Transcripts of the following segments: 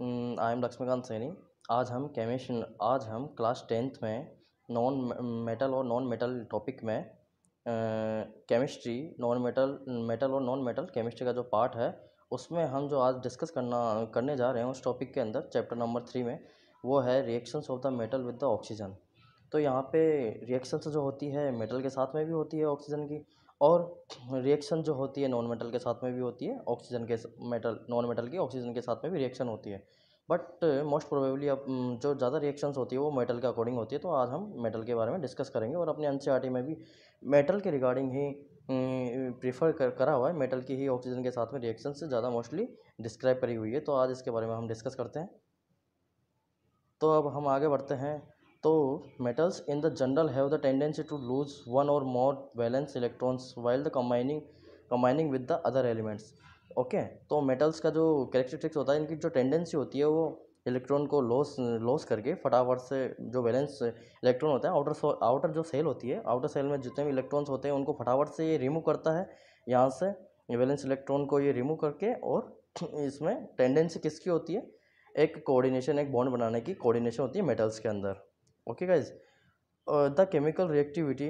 I am Laxmikant Saini आज हम chemistry आज हम क्लास टेंथ में नॉन मेटल और नॉन मेटल टॉपिक में केमिस्ट्री नॉन मेटल मेटल और नॉन मेटल केमिस्ट्री का जो पार्ट है उसमें हम जो आज डिस्कस करना करने जा रहे हैं उस टॉपिक के अंदर चैप्टर नंबर थ्री में वो है reactions of the metal with the oxygen तो यहाँ पे रिएक्शंस जो होती है मेटल के साथ में भी होती है ऑक्सीजन की और रिएक्शन जो होती है नॉन मेटल के साथ में भी होती है ऑक्सीजन के मेटल नॉन मेटल की ऑक्सीजन के साथ में भी रिएक्शन होती है बट मोस्ट प्रोबेबली अब जो ज़्यादा रिएक्शंस होती है वो मेटल के अकॉर्डिंग होती है तो आज हम मेटल के बारे में डिस्कस करेंगे और अपने एन में भी मेटल के रिगार्डिंग ही प्रीफर कर, करा हुआ है मेटल की ही ऑक्सीजन के साथ में रिएक्शन से ज़्यादा मोस्टली डिस्क्राइब करी हुई है तो आज इसके बारे में हम डिस्कस करते हैं तो अब हम आगे बढ़ते हैं तो metals in the general have the tendency to lose one और more valence electrons while the combining combining with the other elements okay तो मेटल्स का जो कैरेक्टरिस्टिक्स होता है इनकी जो टेंडेंसी होती है वो इलेक्ट्रॉन को लॉस लॉस करके फटाफट से जो बैलेंस इलेक्ट्रॉन होता है आउटर आउटर जो सेल होती है आउटर सेल में जितने भी इलेक्ट्रॉन्स होते हैं उनको फटाफट से ये रिमूव करता है यहाँ से बैलेंस इलेक्ट्रॉन को ये रिमूव करके और इसमें टेंडेंसी किसकी होती है एक कोऑर्डिनेशन एक बॉन्ड बनाने की कोऑर्डिनेशन होती है मेटल्स के अंदर okay guys the chemical reactivity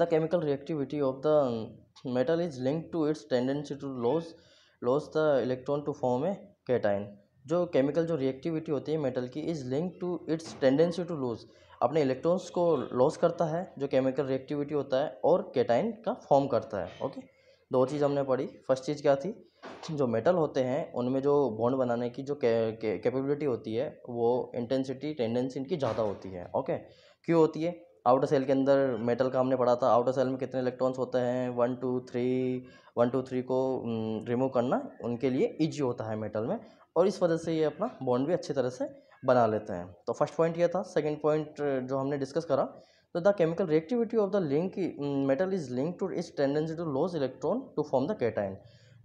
the chemical reactivity of the metal is link to its tendency to loss loss the electron to form a cation जो केमिकल जो रिएक्टिविटी होती है मेटल की is link to its tendency to lose अपने electrons को loss करता है जो केमिकल रिएक्टिविटी होता है और कैटाइन का फॉर्म करता है ओके दो चीज़ हमने पढ़ी फर्स्ट चीज़ क्या थी जो मेटल होते हैं उनमें जो बॉन्ड बनाने की जो कैपेबिलिटी होती है वो इंटेंसिटी टेंडेंसी इनकी ज़्यादा होती है ओके क्यों होती है आउटर सेल के अंदर मेटल का हमने पढ़ा था आउटर सेल में कितने इलेक्ट्रॉन्स होते हैं one two three one two three को रिमूव करना उनके लिए ईजी होता है मेटल में और इस वजह से ये अपना बॉन्ड भी अच्छी तरह से बना लेते हैं तो फर्स्ट पॉइंट ये था सेकेंड पॉइंट जो हमने डिस्कस करा तो the chemical reactivity of the link metal is link to its tendency to loss electron to form the cation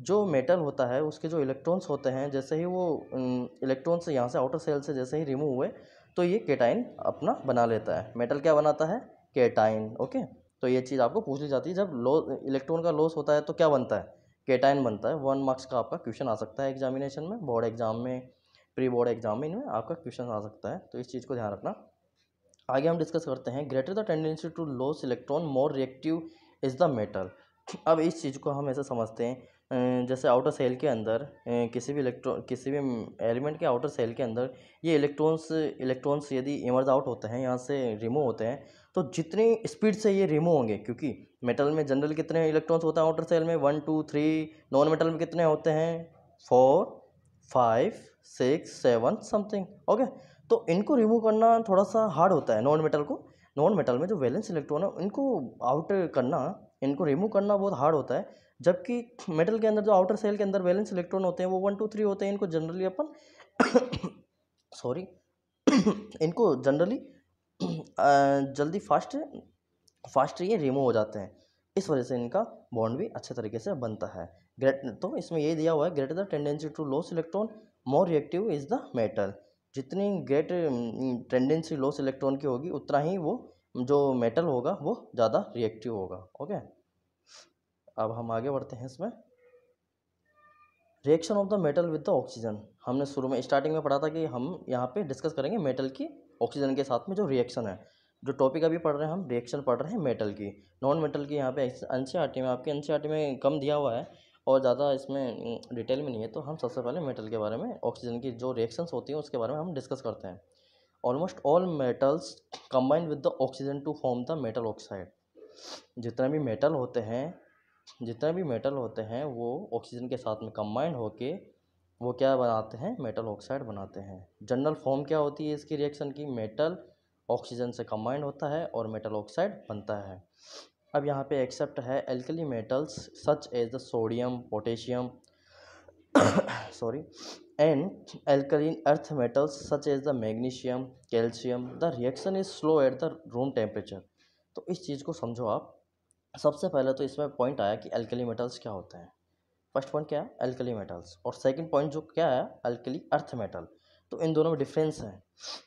जो मेटल होता है उसके जो इलेक्ट्रॉन्स होते हैं जैसे ही वो इलेक्ट्रॉन्स यहाँ से आउटर सेल से जैसे ही रिमूव हुए तो ये केटाइन अपना बना लेता है मेटल क्या बनाता है केटाइन ओके तो ये चीज़ आपको पूछ ली जाती है जब लो इलेक्ट्रॉन का लॉस होता है तो क्या बनता है केटाइन बनता है वन मार्क्स का आपका क्वेश्चन आ सकता है एग्जामिनेशन में बोर्ड एग्जाम में प्री बोर्ड एग्जाम में इनमें आपका क्वेश्चन आ सकता है तो इस चीज़ को ध्यान रखना आगे हम डिस्कस करते हैं greater the tendency to loss electron more reactive is the metal अब इस चीज़ को हम ऐसे समझते हैं जैसे आउटर सेल के अंदर किसी भी इलेक्ट्रॉन किसी भी एलिमेंट के आउटर सेल के अंदर ये इलेक्ट्रॉन्स इलेक्ट्रॉन्स यदि इमर्ज आउट होते हैं यहाँ से रिमूव होते हैं तो जितनी स्पीड से ये रिमूव होंगे क्योंकि मेटल में जनरल कितने इलेक्ट्रॉन्स होते हैं आउटर सेल में one two three non metal में कितने होते हैं four five six seven something okay तो इनको रिमूव करना थोड़ा सा हार्ड होता है नॉन मेटल को नॉन मेटल में जो वैलेंस इलेक्ट्रॉन है इनको आउट करना इनको रिमूव करना बहुत हार्ड होता है जबकि मेटल के अंदर जो आउटर सेल के अंदर वैलेंस इलेक्ट्रॉन होते हैं वो वन टू थ्री होते हैं इनको जनरली अपन सॉरी इनको जनरली जल्दी फास्ट फास्ट ये रिमूव हो जाते हैं इस वजह से इनका बॉन्ड भी अच्छे तरीके से बनता है ग्रेट तो इसमें ये दिया हुआ है greater the tendency to loss electron more reactive is the metal जितनी ग्रेट टेंडेंसी लॉस इलेक्ट्रॉन की होगी उतना ही वो जो मेटल होगा वो ज़्यादा रिएक्टिव होगा ओके अब हम आगे बढ़ते हैं इसमें reaction of the metal with the oxygen हमने शुरू में स्टार्टिंग में पढ़ा था कि हम यहाँ पे डिस्कस करेंगे मेटल की ऑक्सीजन के साथ में जो रिएक्शन है जो टॉपिक अभी पढ़ रहे हैं हम रिएक्शन पढ़ रहे हैं मेटल की नॉन मेटल की यहाँ पे एन में आपके एन में कम दिया हुआ है और ज़्यादा इसमें डिटेल में नहीं है तो हम सबसे पहले मेटल के बारे में ऑक्सीजन की जो रिएक्शंस होती हैं उसके बारे में हम डिस्कस करते हैं almost all metals combined with the oxygen to form the metal oxide जितने भी मेटल होते हैं जितना भी मेटल होते हैं वो ऑक्सीजन के साथ में कम्बाइंड होके वो क्या बनाते हैं मेटल ऑक्साइड बनाते हैं जनरल फॉर्म क्या होती है इसकी रिएक्शन की मेटल ऑक्सीजन से कम्बाइंड होता है और मेटल ऑक्साइड बनता है अब यहाँ पे एक्सेप्ट है alkali metals such as the sodium potassium sorry and alkaline earth metals such as the magnesium calcium the reaction is slow at the room temperature तो इस चीज़ को समझो आप सबसे पहले तो इसमें पॉइंट आया कि एल्कली मेटल्स क्या होते हैं फर्स्ट पॉइंट क्या है एल्कली मेटल्स और सेकंड पॉइंट जो क्या है एल्कली अर्थ मेटल तो इन दोनों में डिफरेंस है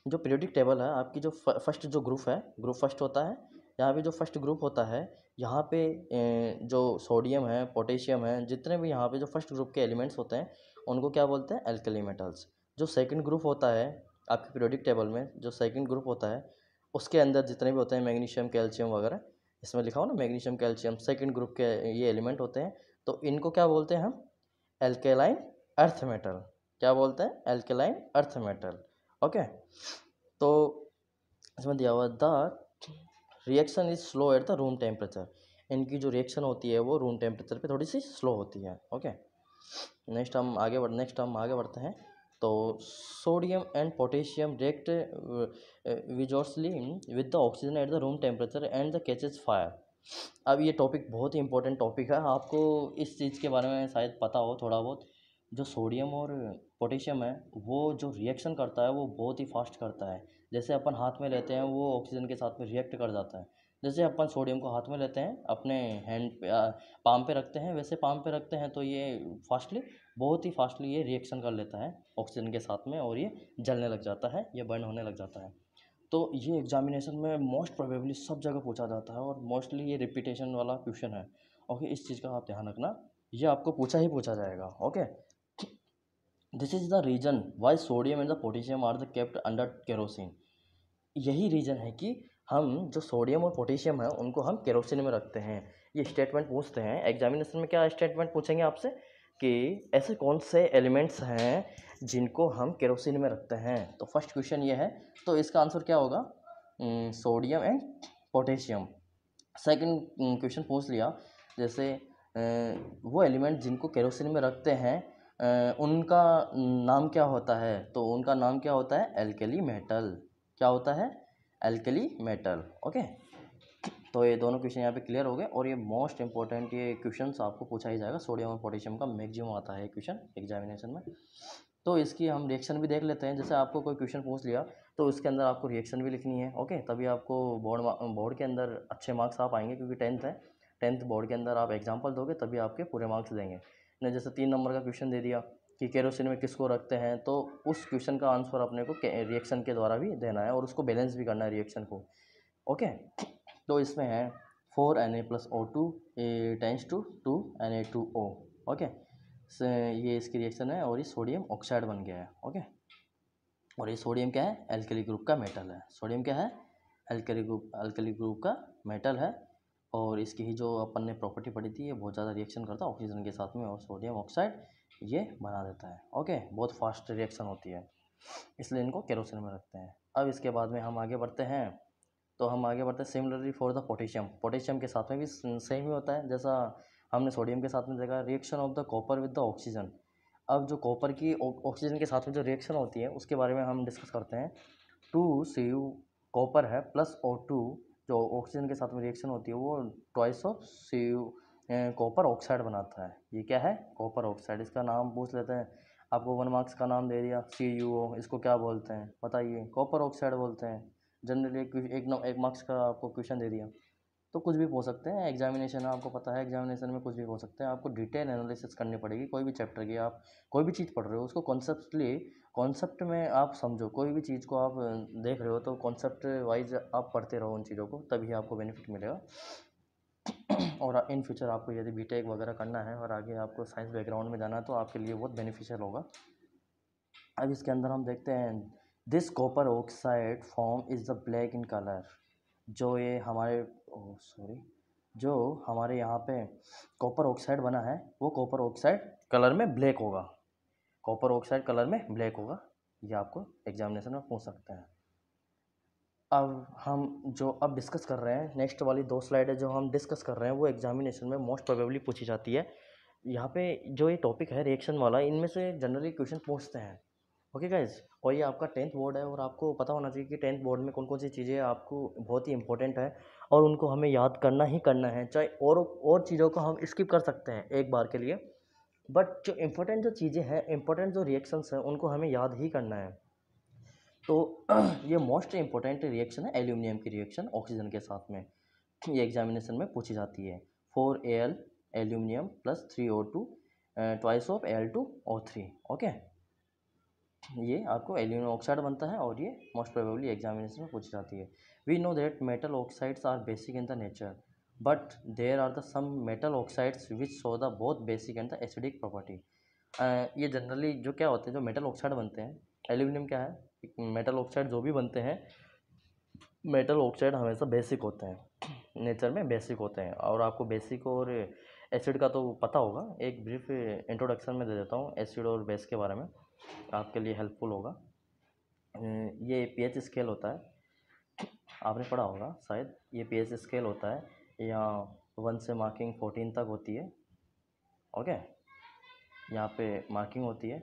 जो पीरियोडिक टेबल है आपकी जो फर्स्ट जो ग्रुप है ग्रुप फर्स्ट होता है यहाँ पे जो फर्स्ट ग्रुप होता है यहाँ पे जो सोडियम है पोटेशियम है जितने भी यहाँ पे जो फर्स्ट ग्रुप के एलिमेंट्स होते हैं उनको क्या बोलते हैं एल्कली मेटल्स जो सेकंड ग्रुप होता है आपके पीरियोडिक टेबल में जो सेकंड ग्रुप होता है उसके अंदर जितने भी होते हैं मैग्नीशियम कैल्शियम वगैरह इसमें लिखा हो ना मैग्नीशियम कैल्शियम सेकेंड ग्रुप के ये एलिमेंट होते हैं तो इनको क्या बोलते हैं हम एल्केलाइन अर्थ मेटल क्या बोलते हैं एल्केलाइन अर्थ मेटल ओके तो इसमें दिया हुआ the reaction is slow at the room temperature इनकी जो रिएक्शन होती है वो रूम टेम्परेचर पे थोड़ी सी स्लो होती है ओके नेक्स्ट हम आगे बढ़ नेक्स्ट हम आगे बढ़ते हैं तो sodium and potassium react uh, with the oxygen at the room temperature and the the fire अब ये टॉपिक बहुत ही इंपॉर्टेंट टॉपिक है आपको इस चीज़ के बारे में शायद पता हो थोड़ा बहुत जो सोडियम और पोटेशियम है वो जो रिएक्शन करता है वो बहुत ही फास्ट करता है जैसे अपन हाथ में लेते हैं वो ऑक्सीजन के साथ में रिएक्ट कर जाता है जैसे अपन सोडियम को हाथ में लेते हैं अपने हैंड पे पाम पे रखते हैं वैसे पाम पे रखते हैं तो ये फास्टली बहुत ही फास्टली ये रिएक्शन कर लेता है ऑक्सीजन के साथ में और ये जलने लग जाता है या बर्न होने लग जाता है तो ये एग्जामिनेशन में मोस्ट प्रोबेबली सब जगह पूछा जाता है और मोस्टली ये रिपीटेशन वाला क्वेश्चन है ओके इस चीज़ का आप ध्यान रखना ये आपको पूछा ही पूछा जाएगा okay this is the reason why sodium and the potassium are the kept under kerosene यही रीज़न है कि हम जो सोडियम और पोटेशियम है उनको हम केरोसिन में रखते हैं ये स्टेटमेंट पूछते हैं एग्जामिनेशन में क्या स्टेटमेंट पूछेंगे आपसे कि ऐसे कौन से एलिमेंट्स हैं जिनको हम केरोसिन में रखते हैं तो फर्स्ट क्वेश्चन ये है तो इसका आंसर क्या होगा hmm, sodium and potassium second question hmm, पूछ लिया जैसे वो एलिमेंट जिनको केरोसिन में रखते हैं उनका नाम क्या होता है तो उनका नाम क्या होता है एल्केली मेटल क्या होता है अल्कली मेटल ओके तो ये दोनों क्वेश्चन यहाँ पे क्लियर हो गए और ये मोस्ट इंपॉर्टेंट ये क्वेश्चन आपको पूछा ही जाएगा सोडियम और पोटेशियम का मैक्सिमम आता है क्वेश्चन एग्जामिनेशन में तो इसकी हम रिएक्शन भी देख लेते हैं जैसे आपको कोई क्वेश्चन पूछ लिया तो उसके अंदर आपको रिएक्शन भी लिखनी है ओके तभी आपको बोर्ड बोर्ड के अंदर अच्छे मार्क्स आप आएंगे क्योंकि टेंथ है टेंथ बोर्ड के अंदर आप एग्जाम्पल दोगे तभी आपके पूरे मार्क्स देंगे नहीं जैसे तीन नंबर का क्वेश्चन दे दिया कि केरोसिन में किसको रखते हैं तो उस क्वेश्चन का आंसर अपने को रिएक्शन के द्वारा भी देना है और उसको बैलेंस भी करना है रिएक्शन को ओके तो इसमें है four N A plus O two tends to two N A two O okay ये इसकी रिएक्शन है और ये सोडियम ऑक्साइड बन गया है ओके और ये सोडियम क्या है एल्कली ग्रुप का मेटल है सोडियम क्या है एल्कली ग्रुप एल्कली ग्रुप का मेटल है और इसकी ही जो अपन ने प्रॉपर्टी पढ़ी थी ये बहुत ज़्यादा रिएक्शन करता है ऑक्सीजन के साथ में और सोडियम ऑक्साइड ये बना देता है ओके बहुत फास्ट रिएक्शन होती है इसलिए इनको केरोसिन में रखते हैं अब इसके बाद में हम आगे बढ़ते हैं तो हम आगे बढ़ते हैं similarly for the potassium potassium के साथ में भी सेम ही होता है जैसा हमने सोडियम के साथ में देखा reaction of the copper with the oxygen अब जो कॉपर की ऑक्सीजन के साथ में जो रिएक्शन होती है उसके बारे में हम डिस्कस करते हैं टू सी कॉपर है प्लस ओ टू जो ऑक्सीजन के साथ में रिएक्शन होती है वो twice of C U copper oxide बनाता है ये क्या है कॉपर ऑक्साइड इसका नाम पूछ लेते हैं आपको वन मार्क्स का नाम दे दिया सी यू ओ इसको क्या बोलते हैं बताइए कॉपर ऑक्साइड बोलते हैं जनरली एक एक, एक मार्क्स का आपको क्वेश्चन दे दिया तो कुछ भी हो सकते हैं एग्जामिनेशन में आपको पता है एग्जामिनेशन में कुछ भी हो सकते हैं आपको डिटेल एनालिसिस करनी पड़ेगी कोई भी चैप्टर की आप कोई भी चीज़ पढ़ रहे हो उसको कॉन्सेप्टली कॉन्सेप्ट में आप समझो कोई भी चीज़ को आप देख रहे हो तो कॉन्सेप्ट वाइज आप पढ़ते रहो उन चीज़ों को तभी आपको बेनिफिट मिलेगा और इन फ्यूचर आपको यदि बी टेक वगैरह करना है और आगे आपको साइंस बैकग्राउंड में जाना है तो आपके लिए बहुत बेनिफिशियल होगा अब इसके अंदर हम देखते हैं this copper oxide form is the black in colour जो ये हमारे सॉरी जो हमारे यहाँ पे कॉपर ऑक्साइड बना है वो कॉपर ऑक्साइड कलर में ब्लैक होगा कॉपर ऑक्साइड कलर में ब्लैक होगा ये आपको एग्जामिनेशन में पूछ सकते हैं अब हम जो अब डिस्कस कर रहे हैं नेक्स्ट वाली दो स्लाइड है जो हम डिस्कस कर रहे हैं वो एग्जामिनेशन में मोस्ट प्रोबेबली पूछी जाती है यहाँ पे जो ये टॉपिक है रिएक्शन वाला इनमें से जनरली क्वेश्चन पूछते हैं ओके गाइज और ये आपका टेंथ बोर्ड है और आपको पता होना चाहिए कि टेंथ बोर्ड में कौन कौन सी चीज़ें आपको बहुत ही इंपॉर्टेंट है और उनको हमें याद करना ही करना है चाहे और और चीज़ों को हम स्किप कर सकते हैं एक बार के लिए बट जो इम्पोर्टेंट जो चीज़ें हैं इम्पोर्टेंट जो रिएक्शंस हैं उनको हमें याद ही करना है तो ये मोस्ट इंपॉर्टेंट रिएक्शन है एल्यूमिनियम की रिएक्शन ऑक्सीजन के साथ में ये एग्जामिनेशन में पूछी जाती है four A L aluminium plus three O two twice of L two O three okay ये आपको एल्यूमिनियम ऑक्साइड बनता है और ये मोस्ट प्रोबेबली एग्जामिनेशन में पूछी जाती है we know that metal oxides are basic in the nature but there are the some metal oxides which show the बहुत basic and the acidic property ये जनरली जो क्या होते हैं जो मेटल ऑक्साइड बनते हैं एल्यूमिनियम क्या है मेटल ऑक्साइड जो भी बनते हैं मेटल ऑक्साइड हमेशा बेसिक होते हैं नेचर में बेसिक होते हैं और आपको बेसिक और एसिड का तो पता होगा एक ब्रीफ इंट्रोडक्शन में दे देता हूँ एसिड और बेस के बारे में आपके लिए हेल्पफुल होगा अं, ये पीएच स्केल होता है आपने पढ़ा होगा शायद ये पीएच स्केल होता है यहाँ वन से मार्किंग फोर्टीन तक होती है ओके यहाँ पे मार्किंग होती है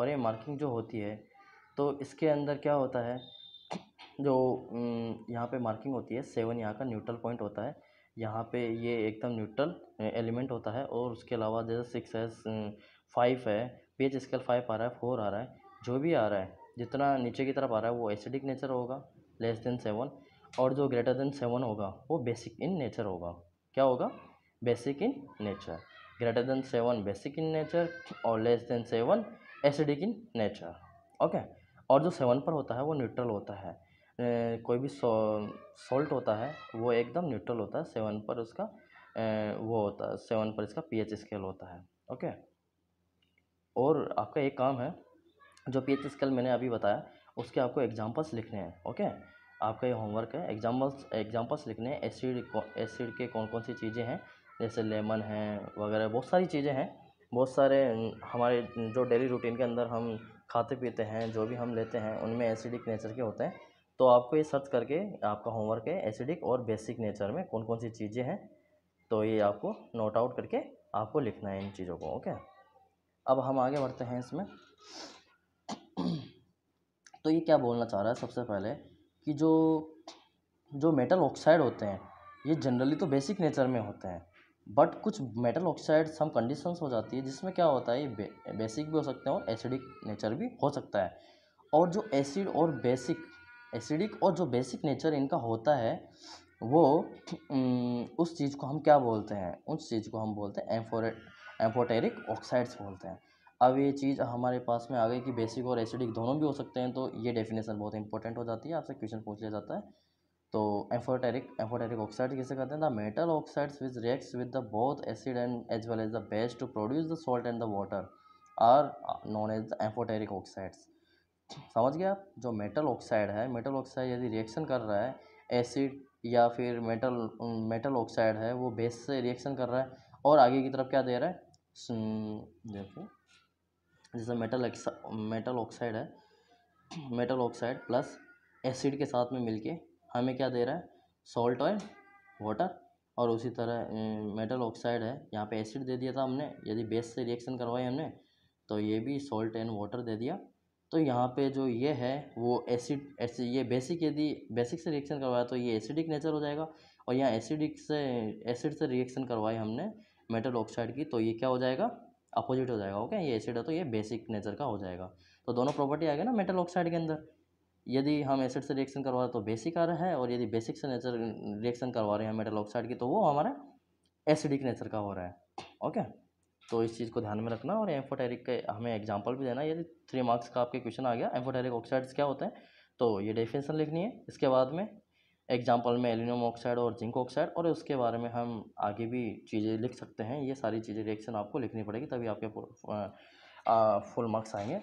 और ये मार्किंग जो होती है तो इसके अंदर क्या होता है जो यहाँ पे मार्किंग होती है सेवन यहाँ का न्यूट्रल पॉइंट होता है यहाँ पे ये एकदम न्यूट्रल एलिमेंट होता है और उसके अलावा जैसे सिक्स है फाइव है पेज स्केल फाइव आ रहा है फोर आ रहा है जो भी आ रहा है जितना नीचे की तरफ आ रहा है वो एसिडिक नेचर होगा लेस देन सेवन और जो ग्रेटर देन सेवन होगा वो बेसिक इन नेचर होगा क्या होगा basic in nature greater than seven basic in nature और less than seven acidic in nature okay और जो सेवन पर होता है वो न्यूट्रल होता है कोई भी सॉल्ट होता है वो एकदम न्यूट्रल होता है सेवन पर उसका वो होता है सेवन पर इसका पी एच स्केल होता है ओके और आपका एक काम है जो पी एच स्केल मैंने अभी बताया उसके आपको एग्जाम्पल्स लिखने हैं ओके आपका ये होमवर्क है एग्जाम्पल्स एग्जाम्पल्स लिखने हैं एसिड एसिड के कौन कौन सी चीज़ें हैं जैसे लेमन है वगैरह बहुत सारी चीज़ें हैं बहुत सारे हमारे जो डेली रूटीन के अंदर हम खाते पीते हैं जो भी हम लेते हैं उनमें एसिडिक नेचर के होते हैं तो आपको ये सर्च करके आपका होमवर्क है एसिडिक और बेसिक नेचर में कौन कौन सी चीज़ें हैं तो ये आपको नोट आउट करके आपको लिखना है इन चीज़ों को ओके अब हम आगे बढ़ते हैं इसमें तो ये क्या बोलना चाह रहा है सबसे पहले कि जो जो मेटल ऑक्साइड होते हैं ये जनरली तो बेसिक नेचर में होते हैं बट कुछ मेटल ऑक्साइड सम कंडीशंस हो जाती है जिसमें क्या होता है ये बेसिक भी हो सकते हैं और एसिडिक नेचर भी हो सकता है और जो एसिड और बेसिक एसिडिक और जो बेसिक नेचर इनका होता है वो उस चीज़ को हम क्या बोलते हैं उस चीज़ को हम बोलते हैं एम्फोरे एम्फोटेरिक ऑक्साइड्स बोलते हैं अब ये चीज़ हमारे पास में आ गई कि बेसिक और एसिडिक दोनों भी हो सकते हैं तो ये डेफिनेशन बहुत इंपॉर्टेंट हो जाती है आपसे क्वेश्चन पूछ लिया जाता है तो एफोटेरिक एफोटेरिक ऑक्साइड किसे कहते हैं the metal oxides which reacts with the both acid and as well as the base to produce the salt and the water are known as amphoteric oxides समझ गया आप जो मेटल ऑक्साइड है मेटल ऑक्साइड यदि reaction कर रहा है acid या फिर मेटल मेटल ऑक्साइड है वो बेस से रिएक्शन कर रहा है और आगे की तरफ क्या दे रहा है देखो जैसे मेटल मेटल ऑक्साइड है मेटल ऑक्साइड प्लस एसिड के साथ में मिलके हमें क्या दे रहा है सॉल्ट और वाटर और उसी तरह मेटल ऑक्साइड है यहाँ पे एसिड दे दिया था हमने यदि बेस से रिएक्शन करवाई हमने तो ये भी सॉल्ट एंड वाटर दे दिया तो यहाँ पे जो ये है वो एसिड ये बेसिक यदि बेसिक से रिएक्शन करवाया तो ये एसिडिक नेचर हो जाएगा और यहाँ एसिडिक से एसिड से रिएक्शन करवाई हमने मेटल ऑक्साइड की तो ये क्या हो जाएगा अपोजिट हो जाएगा ओके ये एसिड है तो ये बेसिक नेचर का हो जाएगा तो दोनों प्रॉपर्टी आ गया ना मेटल ऑक्साइड के अंदर यदि हम एसिड से रिएक्शन करवा रहे हैं तो बेसिक आ रहा है और यदि बेसिक से नेचर रिएक्शन करवा रहे हैं मेटल ऑक्साइड की तो वो हमारा एसिडिक नेचर का हो रहा है ओके तो इस चीज़ को ध्यान में रखना और एम्फोटेरिक के हमें एग्जाम्पल भी देना यदि थ्री मार्क्स का आपके क्वेश्चन आ गया एम्फोटेरिक ऑक्साइड्स क्या होते हैं तो ये डेफिनेशन लिखनी है इसके बाद में एग्जाम्पल में एल्यूमिनियम ऑक्साइड और जिंक ऑक्साइड और उसके बारे में हम आगे भी चीज़ें लिख सकते हैं ये सारी चीज़ें रिएक्शन आपको लिखनी पड़ेगी तभी आपके फुल मार्क्स आएंगे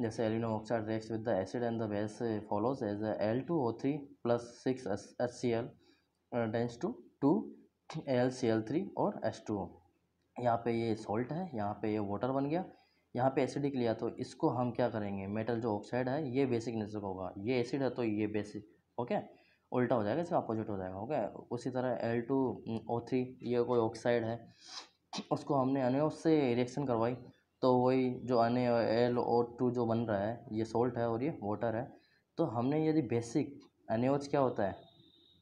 जैसे एलिनो oxide react with the acid and the base follows as L two O three plus six H C L डेंस two two L C L three और एच टू यहाँ पे ये सॉल्ट है यहाँ पे ये वाटर बन गया यहाँ पे एसिडिक लिया तो इसको हम क्या करेंगे मेटल जो ऑक्साइड है ये बेसिक नेचर का होगा ये एसिड है तो ये बेसिक ओके उल्टा हो जाएगा इसका अपोजिट हो जाएगा ओके उसी तरह एल टू ओ थ्री ये कोई ऑक्साइड है उसको हमने अनोप से रिएक्शन करवाई तो वही जो अन एल ओ टू जो बन रहा है ये सोल्ट है और ये वाटर है तो हमने यदि बेसिक अनएच क्या होता है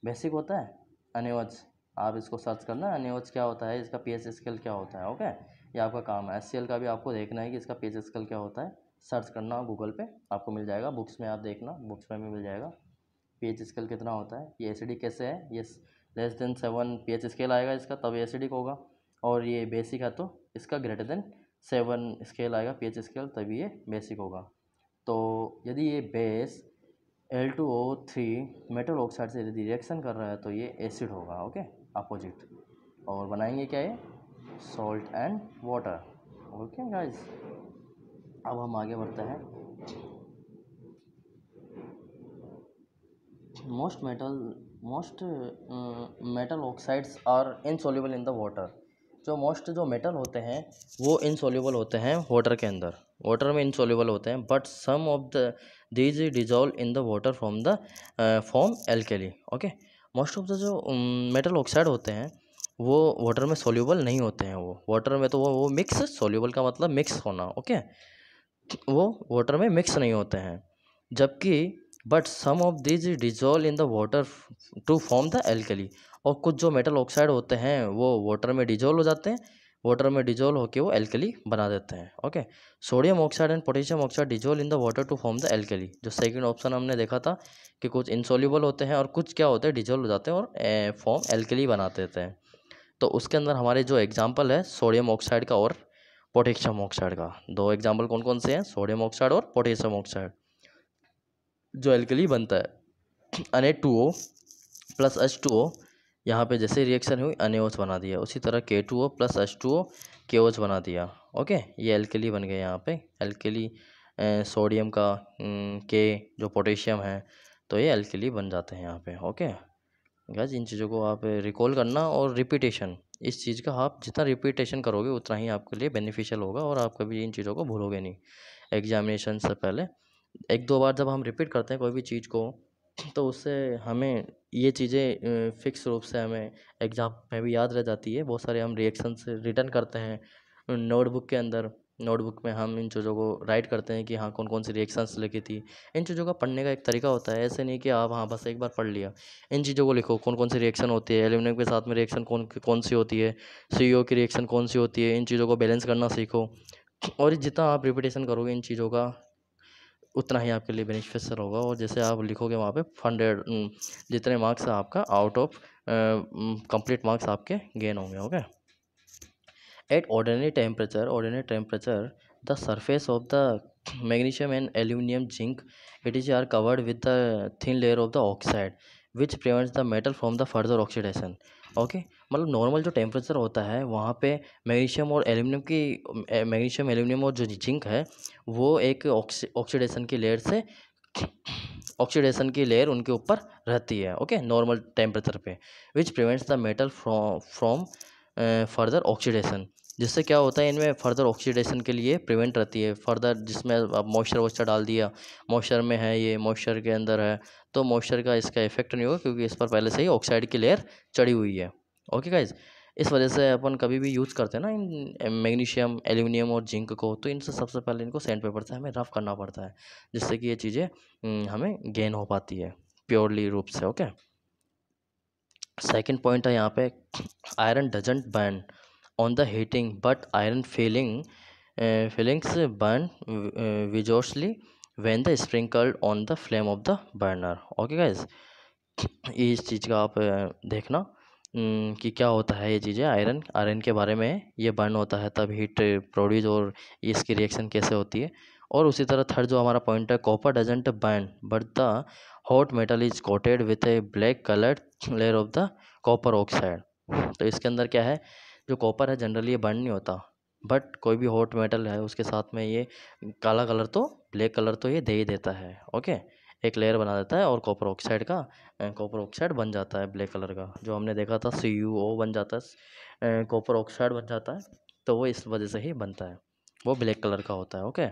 बेसिक होता है अनएच आप इसको सर्च करना अनएच क्या होता है इसका पी स्केल क्या होता है ओके ये आपका काम है एस का भी आपको देखना है कि इसका पी स्केल क्या होता है सर्च करना गूगल पे आपको मिल जाएगा बुक्स में आप देखना बुक्स में भी मिल जाएगा पी एच स्केल कितना होता है ये एसिडिक कैसे है ये less than seven P H scale आएगा इसका तब एसिडिक होगा और ये बेसिक है तो इसका ग्रेटर देन सेवन स्केल आएगा पी एच स्केल तभी ये बेसिक होगा तो यदि ये base L two O three metal oxide से यदि रिएक्शन कर रहा है तो ये एसिड होगा ओके अपोजिट और बनाएंगे क्या ये salt and water okay guys अब हम आगे बढ़ते हैं most metal most metal oxides are insoluble in the water जो मोस्ट जो मेटल होते हैं वो इनसोल्यूबल होते हैं वाटर के अंदर वाटर में इनसोल्यूबल होते हैं but some of the these dissolve in the water from the form alkali okay most of the जो मेटल um, ऑक्साइड होते हैं वो वाटर में सोल्यूबल नहीं होते हैं वो वाटर में तो वो वो मिक्स सोल्यूबल का मतलब मिक्स होना ओके वो वाटर में मिक्स नहीं होते हैं जबकि but some of these dissolve in the water to form the alkali और कुछ जो मेटल ऑक्साइड होते हैं वो वाटर में डिजोल्व हो जाते हैं वाटर में डिजोल्व होकर वो एल्कली बना देते हैं okay sodium oxide and potassium oxide dissolve in the water to form the alkali जो सेकंड ऑप्शन हमने देखा था कि कुछ इंसोल्यूबल होते हैं और कुछ क्या होते हैं डिजोल्व हो जाते हैं और फॉर्म एल्कली बना देते हैं तो उसके अंदर हमारे जो एग्जाम्पल है सोडियम ऑक्साइड का और पोटेशियम ऑक्साइड का दो एग्जाम्पल कौन कौन से हैं सोडियम ऑक्साइड और पोटेशियम ऑक्साइड जो एल्कली बनता है N A two O plus H two O यहाँ पे जैसे रिएक्शन हुई अनएओच बना दिया उसी तरह K two O plus H two O K O H बना दिया ओके ये एल्केली बन गए यहाँ पे एल्केली सोडियम का के जो पोटेशियम है तो ये एल्केली बन जाते हैं यहाँ पे ओके गज इन चीज़ों को आप रिकॉल करना और रिपीटेशन इस चीज़ का आप जितना रिपीटेशन करोगे उतना ही आपके लिए बेनिफिशियल होगा और आप कभी इन चीज़ों को भूलोगे नहीं एग्जामिनेशन से पहले एक दो बार जब हम रिपीट करते हैं कोई भी चीज़ को तो उससे हमें ये चीज़ें फ़िक्स रूप से हमें एग्ज़ाम में भी याद रह जाती है बहुत सारे हम रिएक्शंस रिटर्न करते हैं नोटबुक के अंदर नोटबुक में हम इन चीज़ों को राइट करते हैं कि हाँ कौन कौन सी रिएक्शंस लिखी थी इन चीज़ों का पढ़ने का एक तरीका होता है ऐसे नहीं कि आप हाँ बस एक बार पढ़ लिया इन चीज़ों को लिखो कौन कौन सी रिएक्शन होती है एल्यूमिनियम के साथ में रिएक्शन कौन कौन सी होती है सी e की रिएक्शन कौन सी होती है इन चीज़ों को बैलेंस करना सीखो और जितना आप रिपीटेशन करोगे इन चीज़ों का उतना ही आपके लिए बेनिफिशियल होगा और जैसे आप लिखोगे वहाँ पे हंड्रेड जितने मार्क्स आपका आउट ऑफ कंप्लीट मार्क्स आपके गेन होंगे okay at ordinary temperature ordinary temperature the surface of the magnesium and aluminium zinc it is are covered with the thin layer of the oxide which prevents the metal from the further oxidation okay okay मतलब normal जो temperature होता है वहाँ पे magnesium और aluminium की magnesium aluminium और जो जिंक है वो एक ऑक्सीडेशन की लेयर से ऑक्सीडेशन की लेयर उनके ऊपर रहती है ओके नॉर्मल टेम्परेचर पे which prevents the metal from from further oxidation जिससे क्या होता है इनमें फर्दर ऑक्सीडेशन के लिए प्रिवेंट रहती है फर्दर जिसमें अब मॉइस्चर वॉइस्चर डाल दिया मॉइस्चर में है ये मॉइस्चर के अंदर है तो मॉइस्चर का इसका इफेक्ट नहीं होगा क्योंकि इस पर पहले से ही ऑक्साइड की लेयर चढ़ी हुई है ओके गाइज इस वजह से अपन कभी भी यूज़ करते हैं ना इन मैग्नीशियम एल्यूमिनियम और जिंक को तो इनसे सबसे पहले इनको सैंड पेपर से हमें रफ़ करना पड़ता है जिससे कि ये चीज़ें हमें गेन हो पाती है प्योरली रूप से ओके सेकेंड पॉइंट है यहाँ पे iron doesn't burn on the heating but iron filing filings burn vigorously when the sprinkled on the flame of the burner okay guys इस चीज़ का आप देखना कि क्या होता है ये चीज़ें आयरन आयरन के बारे में ये बर्न होता है तब हीट प्रोड्यूस और इसकी रिएक्शन कैसे होती है और उसी तरह थर्ड जो हमारा पॉइंट है copper doesn't burn but the hot metal is coated with a black coloured layer of the copper oxide तो इसके अंदर क्या है जो कॉपर है जनरली ये बर्न नहीं होता बट कोई भी हॉट मेटल है उसके साथ में ये काला कलर तो ब्लैक कलर तो ये दे ही देता है ओके एक लेयर बना देता है और कॉपर ऑक्साइड का कॉपर ऑक्साइड बन जाता है ब्लैक कलर का जो हमने देखा था सी यू ओ बन जाता है कॉपर ऑक्साइड बन जाता है तो वो इस वजह से ही बनता है वो ब्लैक कलर का होता है ओके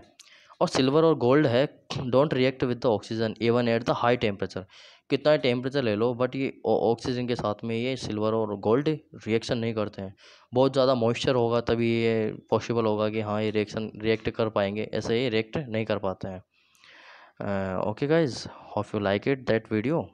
और सिल्वर और गोल्ड है don't react with the oxygen even at the high temperature कितना टेम्परेचर ले लो बट ये ऑक्सीजन के साथ में ये सिल्वर और गोल्ड रिएक्शन नहीं करते हैं बहुत ज़्यादा मॉइस्चर होगा तभी ये पॉसिबल होगा कि हाँ ये रिएक्शन रिएक्ट कर पाएंगे ऐसे ये रिएक्ट नहीं कर पाते हैं uh, okay guys hope you like it that video